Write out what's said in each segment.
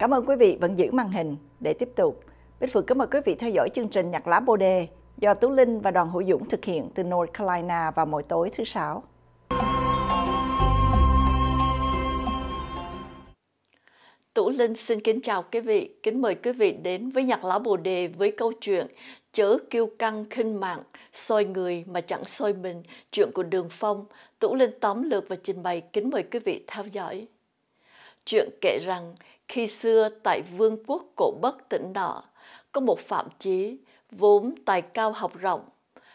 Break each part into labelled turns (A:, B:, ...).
A: Cảm ơn quý vị vẫn giữ màn hình để tiếp tục. Bích Phượng cảm ơn quý vị theo dõi chương trình Nhạc lá Bồ Đề do Tú Linh và đoàn Hữu Dũng thực hiện từ North Carolina vào mỗi tối thứ Sáu. Tú Linh xin kính chào quý vị, kính mời quý vị đến với Nhạc lá Bồ Đề với câu chuyện Chớ kiêu căng khinh mạng, soi người mà chẳng soi mình, chuyện của Đường Phong. Tú Linh tóm lược và trình bày kính mời quý vị theo dõi. Chuyện kể rằng khi xưa tại vương quốc cổ bất tỉnh nọ, có một phạm chí vốn tài cao học rộng,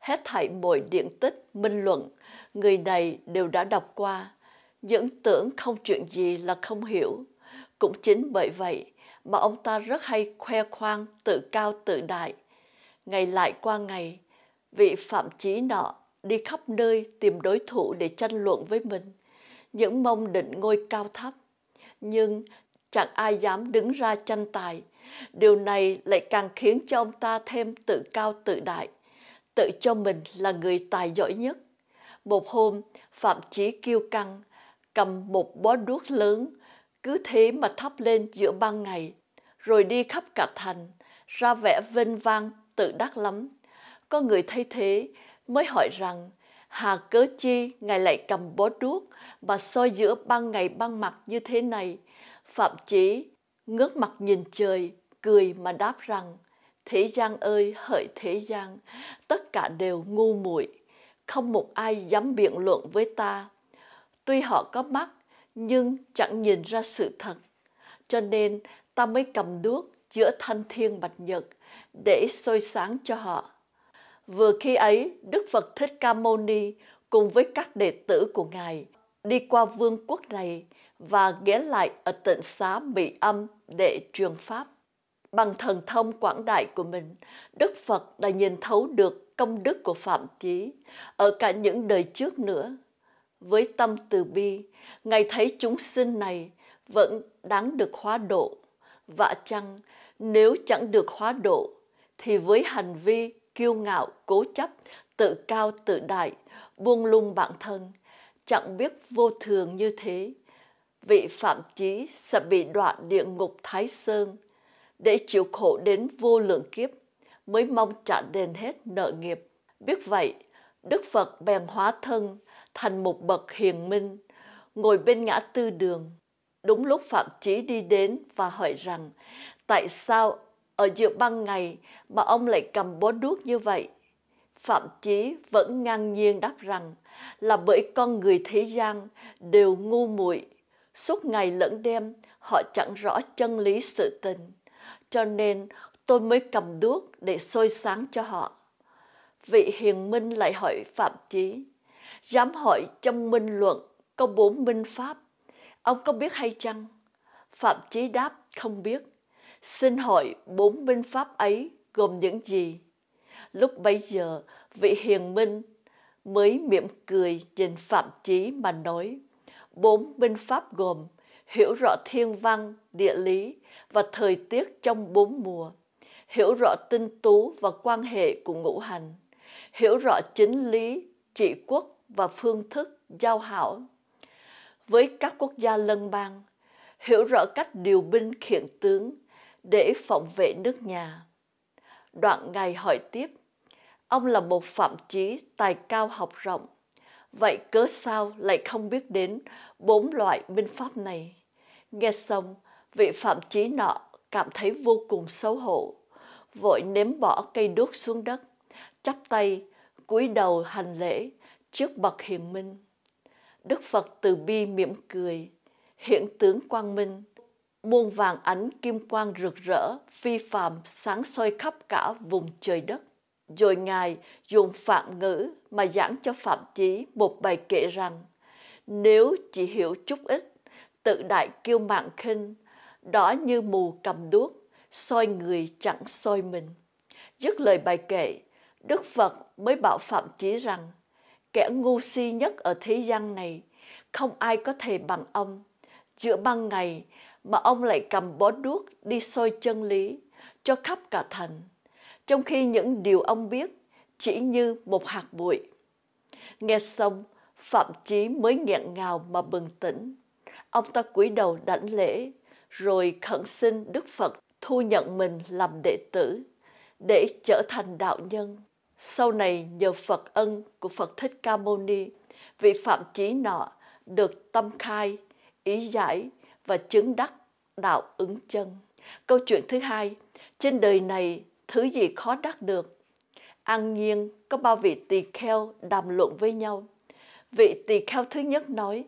A: hết thảy mọi điện tích, minh luận, người này đều đã đọc qua, những tưởng không chuyện gì là không hiểu. Cũng chính bởi vậy mà ông ta rất hay khoe khoang tự cao tự đại. Ngày lại qua ngày, vị phạm chí nọ đi khắp nơi tìm đối thủ để tranh luận với mình, những mong định ngôi cao thấp. Nhưng chẳng ai dám đứng ra tranh tài. Điều này lại càng khiến cho ông ta thêm tự cao tự đại, tự cho mình là người tài giỏi nhất. Một hôm, Phạm Chí kêu căng, cầm một bó đuốc lớn, cứ thế mà thắp lên giữa ban ngày, rồi đi khắp cả thành, ra vẻ vinh vang, tự đắc lắm. Có người thấy thế mới hỏi rằng, hà cớ chi ngài lại cầm bó đuốc mà soi giữa ban ngày ban mặt như thế này Phạm Chí ngước mặt nhìn trời, cười mà đáp rằng, Thế gian ơi hỡi thế gian, tất cả đều ngu muội, không một ai dám biện luận với ta. Tuy họ có mắt, nhưng chẳng nhìn ra sự thật. Cho nên ta mới cầm đuốc giữa thanh thiên bạch nhật để soi sáng cho họ. Vừa khi ấy, Đức Phật Thích Ca Mâu Ni cùng với các đệ tử của Ngài đi qua vương quốc này và ghé lại ở tịnh xá Mỹ Âm để truyền pháp. Bằng thần thông quảng đại của mình, Đức Phật đã nhìn thấu được công đức của Phạm Chí ở cả những đời trước nữa. Với tâm từ bi, Ngài thấy chúng sinh này vẫn đáng được hóa độ. Vả chăng, nếu chẳng được hóa độ, thì với hành vi kiêu ngạo, cố chấp, tự cao, tự đại, buông lung bản thân, chẳng biết vô thường như thế, vị phạm chí sẽ bị đoạn địa ngục Thái Sơn để chịu khổ đến vô lượng kiếp mới mong trả đền hết nợ nghiệp. Biết vậy, Đức Phật bèn hóa thân thành một bậc hiền minh, ngồi bên ngã tư đường. Đúng lúc Phạm Chí đi đến và hỏi rằng tại sao ở giữa ban ngày mà ông lại cầm bó đuốc như vậy? Phạm Chí vẫn ngang nhiên đáp rằng là bởi con người thế gian đều ngu muội Suốt ngày lẫn đêm, họ chẳng rõ chân lý sự tình. Cho nên, tôi mới cầm đuốc để soi sáng cho họ. Vị hiền minh lại hỏi Phạm Chí, dám hỏi trong minh luận có bốn minh pháp, ông có biết hay chăng? Phạm Chí đáp không biết. Xin hỏi bốn minh pháp ấy gồm những gì? Lúc bấy giờ, vị hiền minh mới mỉm cười nhìn Phạm Chí mà nói. Bốn binh pháp gồm hiểu rõ thiên văn, địa lý và thời tiết trong bốn mùa, hiểu rõ tinh tú và quan hệ của ngũ hành, hiểu rõ chính lý, trị quốc và phương thức giao hảo. Với các quốc gia lân bang, hiểu rõ cách điều binh khiển tướng để phòng vệ nước nhà. Đoạn ngày hỏi tiếp, ông là một phạm chí tài cao học rộng, Vậy cớ sao lại không biết đến bốn loại binh pháp này? Nghe xong, vị phạm chí nọ cảm thấy vô cùng xấu hổ, vội ném bỏ cây đuốc xuống đất, chắp tay, cúi đầu hành lễ trước bậc hiền minh. Đức Phật từ bi mỉm cười, hiện tướng quang minh, muôn vàng ánh kim quang rực rỡ, phi phàm sáng soi khắp cả vùng trời đất. Rồi Ngài dùng phạm ngữ mà giảng cho Phạm Chí một bài kệ rằng nếu chỉ hiểu chút ít, tự đại kiêu mạng khinh, đó như mù cầm đuốc, soi người chẳng soi mình. Dứt lời bài kệ, Đức Phật mới bảo Phạm Chí rằng, kẻ ngu si nhất ở thế gian này, không ai có thể bằng ông. Giữa ban ngày mà ông lại cầm bó đuốc đi soi chân lý cho khắp cả thành trong khi những điều ông biết chỉ như một hạt bụi. Nghe xong, Phạm Chí mới nghẹn ngào mà bừng tỉnh. Ông ta cúi đầu đảnh lễ, rồi khẩn xin Đức Phật thu nhận mình làm đệ tử, để trở thành đạo nhân. Sau này nhờ Phật ân của Phật Thích Ca Mâu Ni, vị Phạm Chí nọ được tâm khai, ý giải và chứng đắc đạo ứng chân. Câu chuyện thứ hai, trên đời này thứ gì khó đắc được. An nhiên có ba vị tỳ kheo đàm luận với nhau. Vị tỳ kheo thứ nhất nói,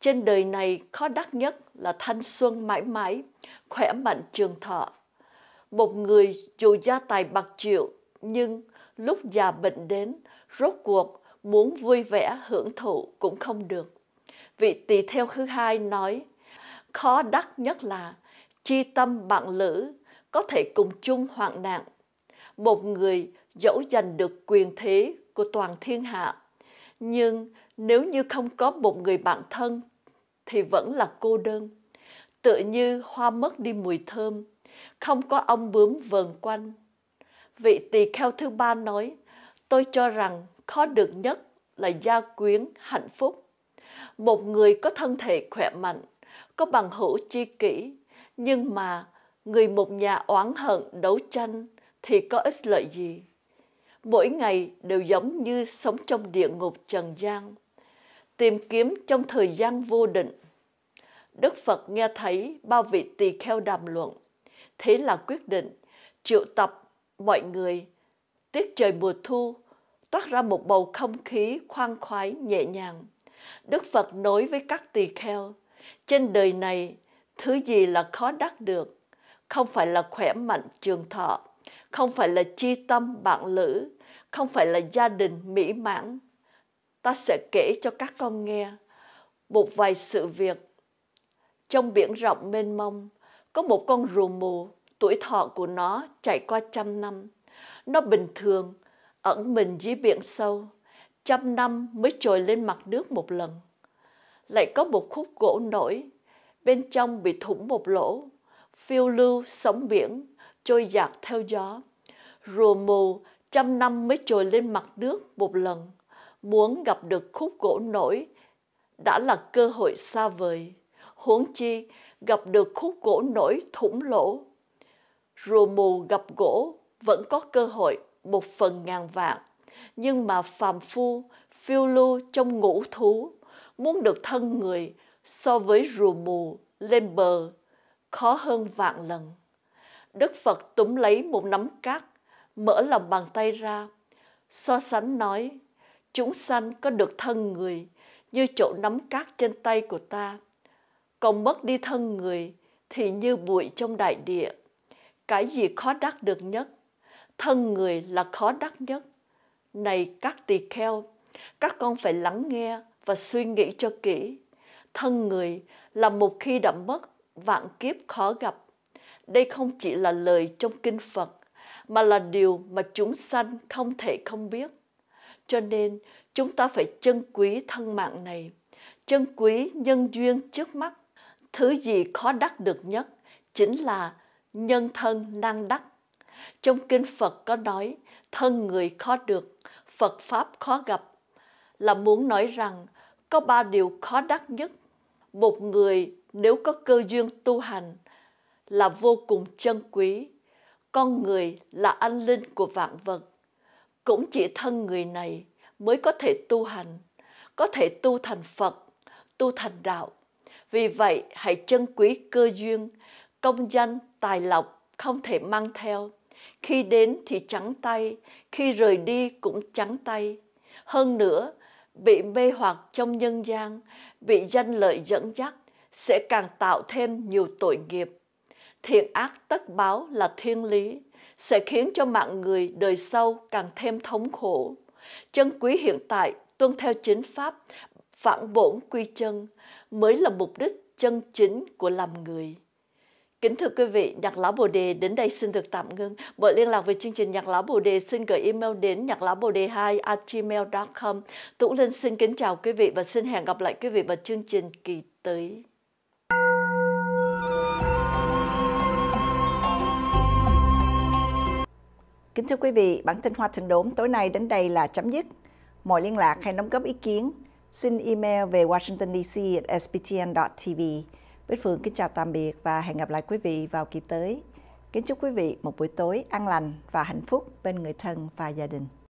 A: trên đời này khó đắc nhất là thanh xuân mãi mãi, khỏe mạnh trường thọ. Một người dù gia tài bạc triệu, nhưng lúc già bệnh đến, rốt cuộc muốn vui vẻ hưởng thụ cũng không được. Vị tỳ theo thứ hai nói, khó đắc nhất là chi tâm bạn lữ, có thể cùng chung hoạn nạn, một người dẫu giành được quyền thế của toàn thiên hạ. Nhưng nếu như không có một người bạn thân thì vẫn là cô đơn. tự như hoa mất đi mùi thơm, không có ông bướm vờn quanh. Vị tỳ kheo thứ ba nói, tôi cho rằng khó được nhất là gia quyến hạnh phúc. Một người có thân thể khỏe mạnh, có bằng hữu chi kỷ, nhưng mà người một nhà oán hận đấu tranh thì có ích lợi gì? Mỗi ngày đều giống như sống trong địa ngục trần gian, tìm kiếm trong thời gian vô định. Đức Phật nghe thấy bao vị tỳ kheo đàm luận, thế là quyết định triệu tập mọi người. Tiết trời mùa thu toát ra một bầu không khí khoan khoái nhẹ nhàng. Đức Phật nói với các tỳ kheo, trên đời này thứ gì là khó đắc được, không phải là khỏe mạnh trường thọ, không phải là chi tâm bạn lữ, không phải là gia đình mỹ mãn. Ta sẽ kể cho các con nghe một vài sự việc. Trong biển rộng mênh mông, có một con rùa mù, tuổi thọ của nó chạy qua trăm năm. Nó bình thường, ẩn mình dưới biển sâu, trăm năm mới trồi lên mặt nước một lần. Lại có một khúc gỗ nổi, bên trong bị thủng một lỗ, phiêu lưu sóng biển trôi dạt theo gió. Rùa mù trăm năm mới trồi lên mặt nước một lần, muốn gặp được khúc gỗ nổi đã là cơ hội xa vời, huống chi gặp được khúc gỗ nổi thủng lỗ. Rùa mù gặp gỗ vẫn có cơ hội một phần ngàn vạn, nhưng mà phàm phu phiêu lưu trong ngũ thú, muốn được thân người so với rùa mù lên bờ khó hơn vạn lần. Đức Phật túm lấy một nắm cát, mở lòng bàn tay ra, so sánh nói, chúng sanh có được thân người như chỗ nắm cát trên tay của ta, còn mất đi thân người thì như bụi trong đại địa. Cái gì khó đắc được nhất? Thân người là khó đắc nhất. Này các tỳ kheo, các con phải lắng nghe và suy nghĩ cho kỹ. Thân người là một khi đã mất, vạn kiếp khó gặp đây không chỉ là lời trong kinh Phật, mà là điều mà chúng sanh không thể không biết. Cho nên, chúng ta phải trân quý thân mạng này, trân quý nhân duyên trước mắt. Thứ gì khó đắc được nhất chính là nhân thân năng đắc. Trong kinh Phật có nói, thân người khó được, Phật Pháp khó gặp, là muốn nói rằng có ba điều khó đắc nhất. Một người nếu có cơ duyên tu hành là vô cùng chân quý. Con người là an linh của vạn vật. Cũng chỉ thân người này mới có thể tu hành, có thể tu thành Phật, tu thành đạo. Vì vậy, hãy trân quý cơ duyên, công danh, tài lộc không thể mang theo. Khi đến thì trắng tay, khi rời đi cũng trắng tay. Hơn nữa, bị mê hoặc trong nhân gian, bị danh lợi dẫn dắt sẽ càng tạo thêm nhiều tội nghiệp thiện ác tất báo là thiên lý, sẽ khiến cho mạng người đời sau càng thêm thống khổ. Chân quý hiện tại tuân theo chính pháp, phản bổn quy chân mới là mục đích chân chính của làm người. Kính thưa quý vị, Nhạc Lão Bồ Đề đến đây xin được tạm ngưng. Mọi liên lạc về chương trình Nhạc Lão Bồ Đề xin gửi email đến nhạc lão bồ đề 2 gmail.com. Tủ Linh xin kính chào quý vị và xin hẹn gặp lại quý vị vào chương trình kỳ tới. Kính thưa quý vị, bản tin Hoa Thành Đốm tối nay đến đây là chấm dứt. Mọi liên lạc hay đóng góp ý kiến, xin email về Washington DC at tv Bích Phương kính chào tạm biệt và hẹn gặp lại quý vị vào kỳ tới. Kính chúc quý vị một buổi tối an lành và hạnh phúc bên người thân và gia đình.